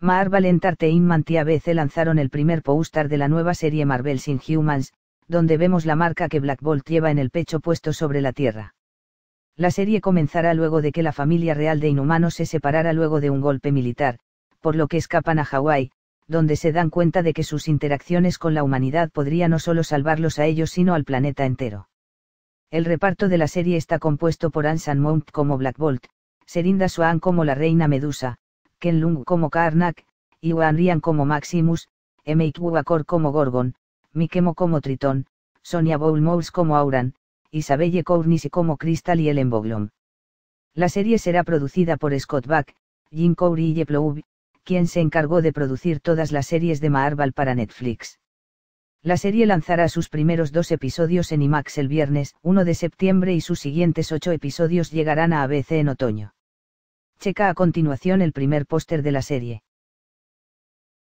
Marvel Entertainment y ABC lanzaron el primer póster de la nueva serie Marvel Sin Humans, donde vemos la marca que Black Bolt lleva en el pecho puesto sobre la Tierra. La serie comenzará luego de que la familia real de Inhumanos se separara luego de un golpe militar, por lo que escapan a Hawái, donde se dan cuenta de que sus interacciones con la humanidad podría no solo salvarlos a ellos sino al planeta entero. El reparto de la serie está compuesto por Anson Mount como Black Bolt, Serinda Swan como la reina Medusa, Ken Lung como Karnak, Iwan Ryan como Maximus, Emeik como Gorgon, Mikemo como Tritón, Sonia Mouse como Auran, Isabelle Cournisi como Crystal y Ellen Boglom. La serie será producida por Scott Back, Jim Coury y Yeploub, quien se encargó de producir todas las series de Marvel para Netflix. La serie lanzará sus primeros dos episodios en IMAX el viernes 1 de septiembre y sus siguientes ocho episodios llegarán a ABC en otoño. Checa a continuación el primer póster de la serie.